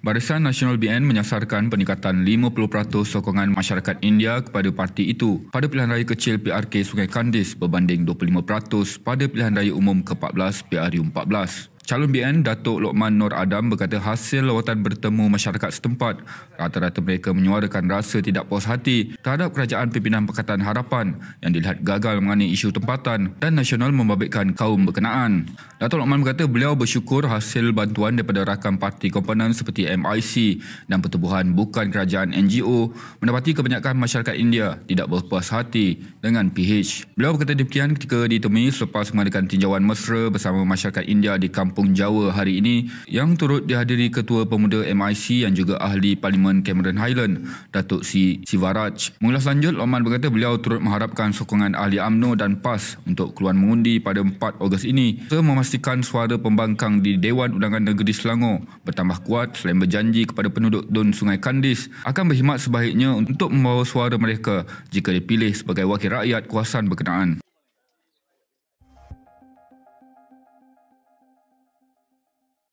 Barisan Nasional BN menyasarkan peningkatan 50% sokongan masyarakat India kepada parti itu pada pilihan raya kecil PRK Sungai Kandis berbanding 25% pada pilihan raya umum ke-14 PRU 14. Calon BN Datuk Lokman Nur Adam berkata hasil lawatan bertemu masyarakat setempat, rata-rata mereka menyuarakan rasa tidak puas hati terhadap kerajaan pimpinan Pakatan Harapan yang dilihat gagal mengenai isu tempatan dan nasional membabitkan kaum berkenaan. Datuk Lokman berkata beliau bersyukur hasil bantuan daripada rakan parti komponen seperti MIC dan pertubuhan bukan kerajaan NGO mendapati kebanyakan masyarakat India tidak berpuas hati dengan PH. Beliau berkata demikian ketika ditemui selepas mengadakan tinjauan mesra bersama masyarakat India di kampung Kampung Jawa hari ini yang turut dihadiri Ketua Pemuda MIC yang juga Ahli Parlimen Cameron Highland, Datuk Si Sivaraj. Mengulas lanjut, Loman berkata beliau turut mengharapkan sokongan Ahli Amno dan PAS untuk keluar mengundi pada 4 Ogos ini untuk memastikan suara pembangkang di Dewan Undangan Negeri Selangor bertambah kuat selain berjanji kepada penduduk Don Sungai Kandis akan berkhidmat sebaiknya untuk membawa suara mereka jika dipilih sebagai wakil rakyat kuasaan berkenaan.